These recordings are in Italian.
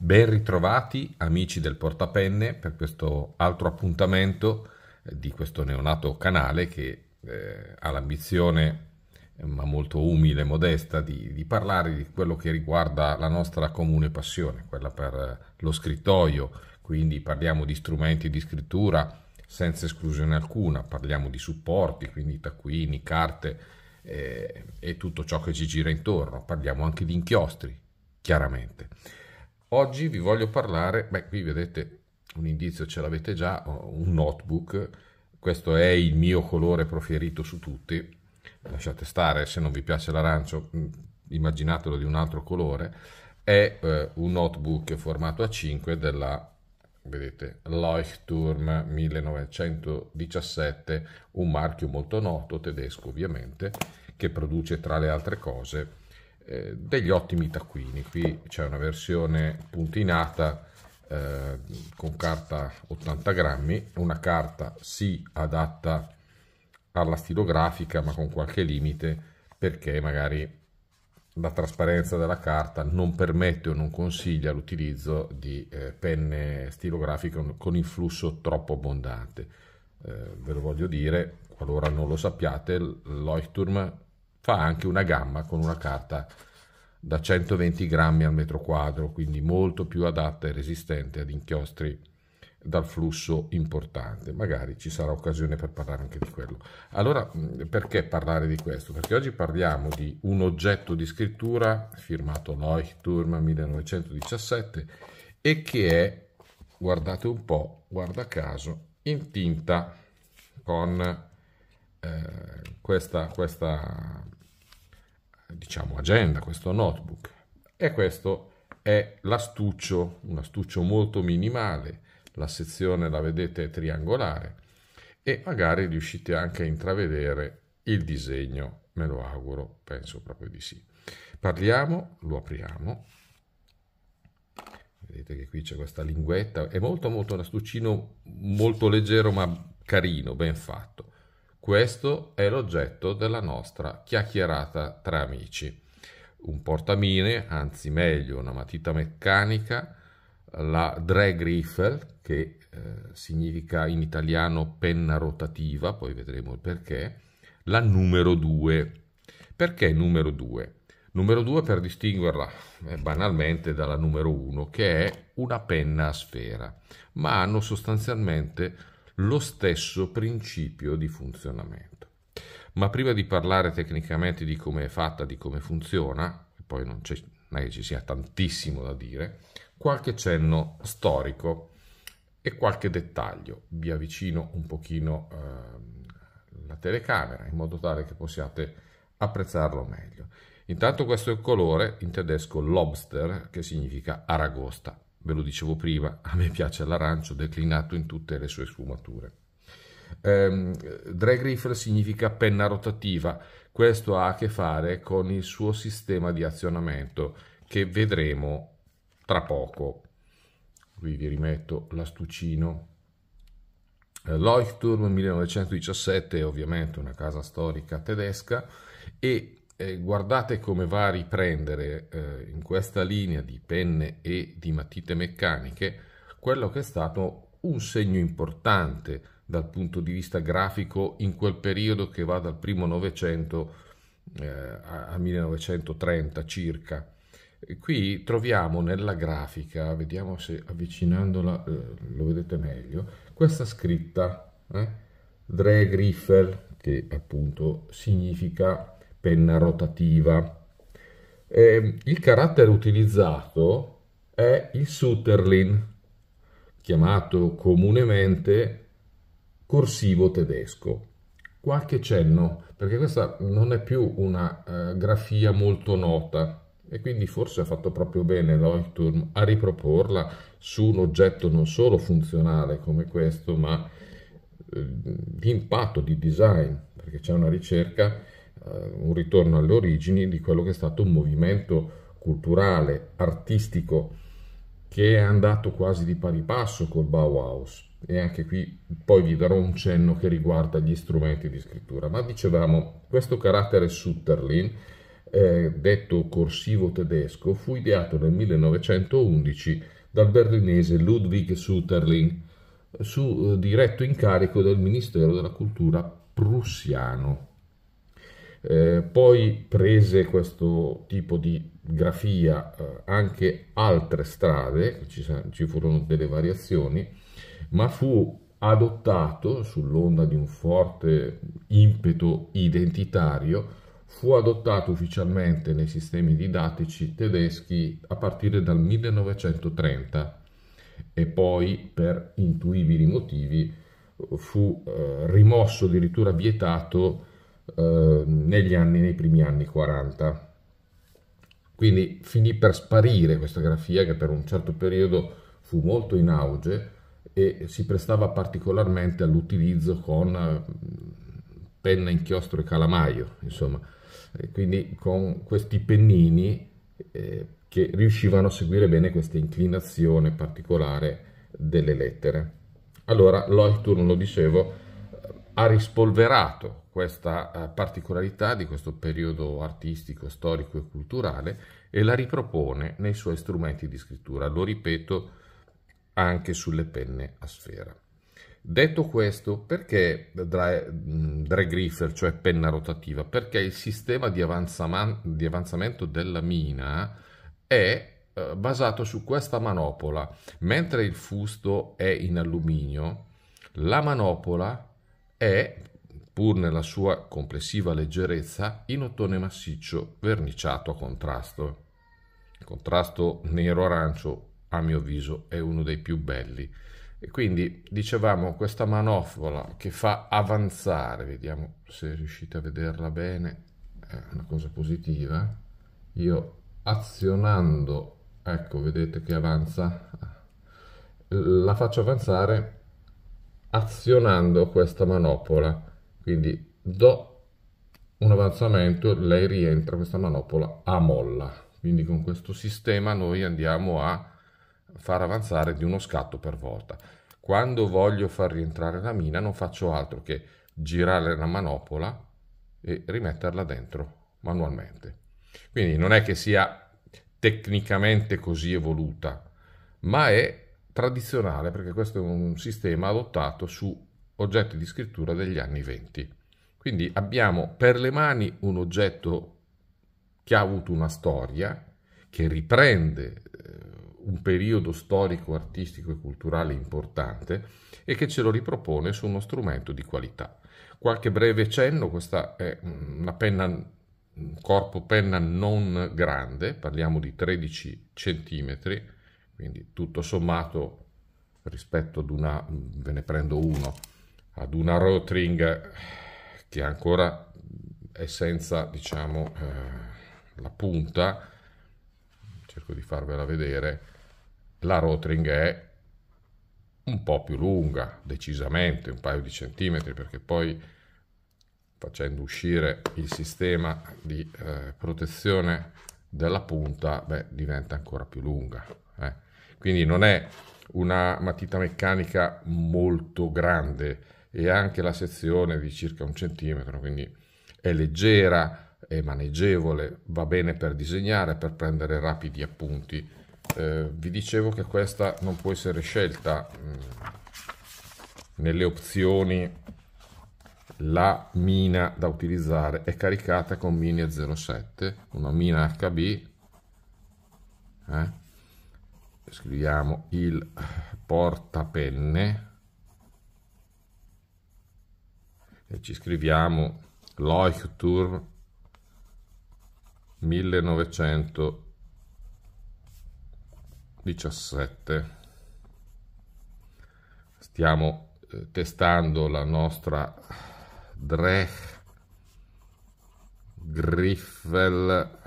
Ben ritrovati amici del portapenne per questo altro appuntamento eh, di questo neonato canale che eh, ha l'ambizione, eh, ma molto umile e modesta, di, di, parlare di quello che riguarda la nostra comune passione, quella per eh, lo scrittoio. Quindi parliamo di strumenti di scrittura senza esclusione alcuna, parliamo di supporti, quindi taccuini, carte eh, e tutto ciò che ci gira intorno. Parliamo anche di inchiostri, chiaramente. Oggi vi voglio parlare, beh qui vedete un indizio ce l'avete già, un notebook, questo è il mio colore preferito su tutti, lasciate stare se non vi piace l'arancio, mm, immaginatelo di un altro colore, è eh, un notebook formato A5 della vedete Leuchtturm 1917, un marchio molto noto tedesco ovviamente, che produce tra le altre cose eh, degli ottimi taccuini. Qui c'è una versione puntinata eh, con carta 80 grammi, una carta sì adatta alla stilografica ma con qualche limite perché magari la trasparenza della carta non permette o non consiglia l'utilizzo di eh, penne stilografiche con influsso troppo abbondante. Eh, ve lo voglio dire, qualora non lo sappiate, Leuchtturm fa anche una gamma con una carta da 120 grammi al metro quadro, quindi molto più adatta e resistente ad inchiostri dal flusso importante. Magari ci sarà occasione per parlare anche di quello. Allora, perché parlare di questo? Perché oggi parliamo di un oggetto di scrittura firmato Leuchtturm 1917 e che è, guardate un po', guarda caso, in tinta con eh, questa, questa diciamo, agenda, questo notebook. E questo è l'astuccio, un astuccio molto minimale, la sezione la vedete triangolare e magari riuscite anche a intravedere il disegno, me lo auguro, penso proprio di sì. Parliamo, lo apriamo, vedete che qui c'è questa linguetta, è molto molto un astuccino molto leggero ma carino, ben fatto. Questo è l'oggetto della nostra chiacchierata tra amici. Un portamine, anzi meglio una matita meccanica, la drag riffle, che eh, significa in italiano penna rotativa, poi vedremo il perché, la numero 2. Perché numero 2? Numero 2 per distinguerla eh, banalmente dalla numero 1, che è una penna a sfera, ma hanno sostanzialmente lo stesso principio di funzionamento. Ma prima di parlare tecnicamente di come è fatta, di come funziona, poi non, non è che ci sia tantissimo da dire, qualche cenno storico e qualche dettaglio. Vi avvicino un pochino eh, la telecamera in modo tale che possiate apprezzarlo meglio. Intanto questo è il colore in tedesco lobster che significa aragosta ve lo dicevo prima, a me piace l'arancio declinato in tutte le sue sfumature. Um, drag rifle significa penna rotativa, questo ha a che fare con il suo sistema di azionamento che vedremo tra poco. Qui vi rimetto l'astucino. Leuchtturm 1917 è ovviamente una casa storica tedesca e eh, guardate come va a riprendere eh, in questa linea di penne e di matite meccaniche quello che è stato un segno importante dal punto di vista grafico in quel periodo che va dal primo Novecento eh, a 1930 circa. E qui troviamo nella grafica, vediamo se avvicinandola eh, lo vedete meglio, questa scritta, eh, Dre Griffel, che appunto significa penna rotativa. E ehm, il carattere utilizzato è il Sutterlin, chiamato comunemente corsivo tedesco. Qualche cenno, perché questa non è più una eh, grafia molto nota e quindi forse ha fatto proprio bene Leuchtturm a riproporla su un oggetto non solo funzionale come questo, ma eh, di impatto, di design, perché c'è una ricerca eh, un ritorno alle origini di quello che è stato un movimento culturale, artistico, che è andato quasi di pari passo col Bauhaus. E anche qui poi vi darò un cenno che riguarda gli strumenti di scrittura. Ma dicevamo, questo carattere Sutterlin, eh, detto corsivo tedesco, fu ideato nel 1911 dal berlinese Ludwig Sutterlin su eh, diretto incarico del Ministero della Cultura prussiano eh, poi prese questo tipo di grafia eh, anche altre strade, ci, ci furono delle variazioni, ma fu adottato sull'onda di un forte impeto identitario, fu adottato ufficialmente nei sistemi didattici tedeschi a partire dal 1930 e poi per intuibili motivi fu eh, rimosso, addirittura vietato Ehm, negli anni, nei primi anni 40. Quindi finì per sparire questa grafia che per un certo periodo fu molto in auge e si prestava particolarmente all'utilizzo con mm, penna, inchiostro e calamaio, insomma, quindi con questi pennini eh, che riuscivano a seguire bene questa inclinazione particolare delle lettere. Allora, Leuchtturm, lo dicevo, ha rispolverato questa eh, particolarità di questo periodo artistico, storico e culturale e la ripropone nei suoi strumenti di scrittura, lo ripeto anche sulle penne a sfera. Detto questo, perché dry, mm, cioè penna rotativa? Perché il sistema di, di avanzamento della mina è eh, basato su questa manopola. Mentre il fusto è in alluminio, la manopola è, pur nella sua complessiva leggerezza, in ottone massiccio verniciato a contrasto. Il contrasto nero-arancio, a mio avviso, è uno dei più belli. E quindi dicevamo questa manofola che fa avanzare, vediamo se riuscite a vederla bene, è una cosa positiva. Io azionando, ecco, vedete che avanza, la faccio avanzare azionando questa manopola. Quindi do un avanzamento, lei rientra, questa manopola a molla. Quindi con questo sistema noi andiamo a far avanzare di uno scatto per volta. Quando voglio far rientrare la mina non faccio altro che girare la manopola e rimetterla dentro manualmente. Quindi non è che sia tecnicamente così evoluta, ma è tradizionale, perché questo è un sistema adottato su oggetti di scrittura degli anni 20. Quindi abbiamo per le mani un oggetto che ha avuto una storia, che riprende eh, un periodo storico, artistico e culturale importante e che ce lo ripropone su uno strumento di qualità. Qualche breve cenno, questa è mm, una penna, un corpo penna non grande, parliamo di 13 centimetri, quindi tutto sommato rispetto ad una, ve ne prendo uno, ad una rotring che ancora è senza, diciamo, eh, la punta, cerco di farvela vedere, la rotring è un po' più lunga, decisamente, un paio di centimetri, perché poi facendo uscire il sistema di eh, protezione della punta, beh, diventa ancora più lunga. Eh. Quindi non è una matita meccanica molto grande e anche la sezione di circa un centimetro, quindi è leggera, è maneggevole, va bene per disegnare, per prendere rapidi appunti. Eh, vi dicevo che questa non può essere scelta mm, nelle opzioni la mina da utilizzare è caricata con mini 07 una mina hb eh? scriviamo il portapenne e ci scriviamo Leuchtturm 1917 stiamo eh, testando la nostra Drech Griffel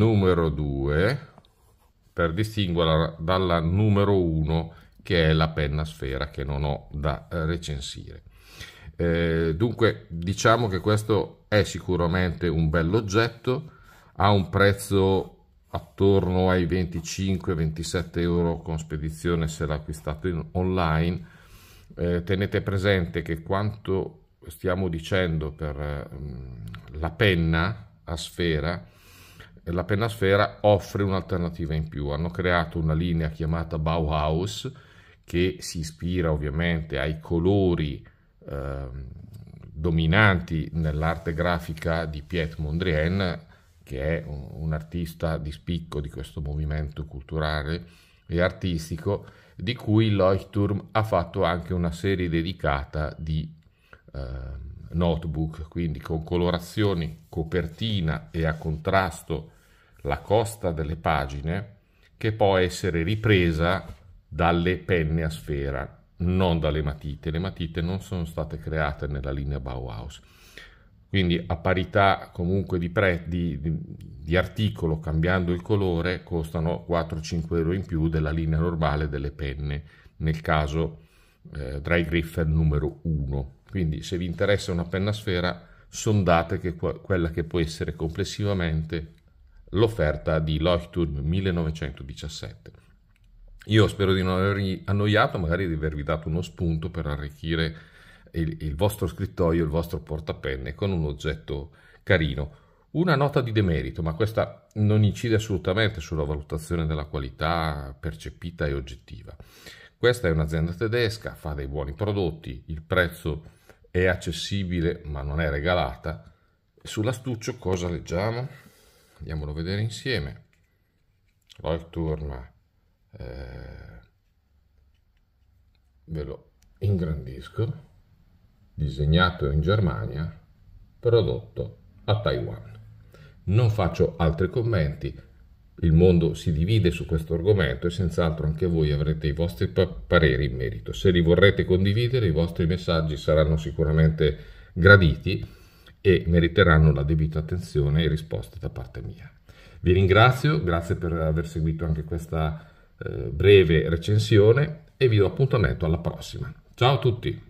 numero 2 per distinguerla dalla numero 1 che è la penna sfera che non ho da eh, recensire. Eh, dunque diciamo che questo è sicuramente un bell'oggetto, ha un prezzo attorno ai 25-27 euro con spedizione se l'acquistate online. Eh, tenete presente che quanto stiamo dicendo per eh, la penna a sfera la pennasfera offre un'alternativa in più. Hanno creato una linea chiamata Bauhaus che si ispira ovviamente ai colori eh, dominanti nell'arte grafica di Piet Mondrian, che è un, un artista di spicco di questo movimento culturale e artistico, di cui Leuchtturm ha fatto anche una serie dedicata di eh, notebook, quindi con colorazioni, copertina e a contrasto la costa delle pagine, che può essere ripresa dalle penne a sfera, non dalle matite. Le matite non sono state create nella linea Bauhaus. Quindi a parità comunque di, pre- di, di, di articolo, cambiando il colore, costano 4-5 euro in più della linea normale delle penne, nel caso eh, Dry Griffin numero 1. Quindi se vi interessa una penna sfera, sondate che qu- quella che può essere complessivamente l'offerta di Leuchtturm 1917. Io spero di non avervi annoiato, magari di avervi dato uno spunto per arricchire il, il vostro scrittoio, il vostro portapenne con un oggetto carino. Una nota di demerito, ma questa non incide assolutamente sulla valutazione della qualità percepita e oggettiva. Questa è un'azienda tedesca, fa dei buoni prodotti, il prezzo è accessibile ma non è regalata. Sull'astuccio cosa leggiamo? Andiamolo a vedere insieme. Leuchtturm, eh, ve lo ingrandisco, disegnato in Germania, prodotto a Taiwan. Non faccio altri commenti, il mondo si divide su questo argomento e senz'altro anche voi avrete i vostri pa- pareri in merito. Se li vorrete condividere, i vostri messaggi saranno sicuramente graditi e meriteranno la debita attenzione e risposte da parte mia. Vi ringrazio, grazie per aver seguito anche questa eh, breve recensione e vi do appuntamento alla prossima. Ciao a tutti!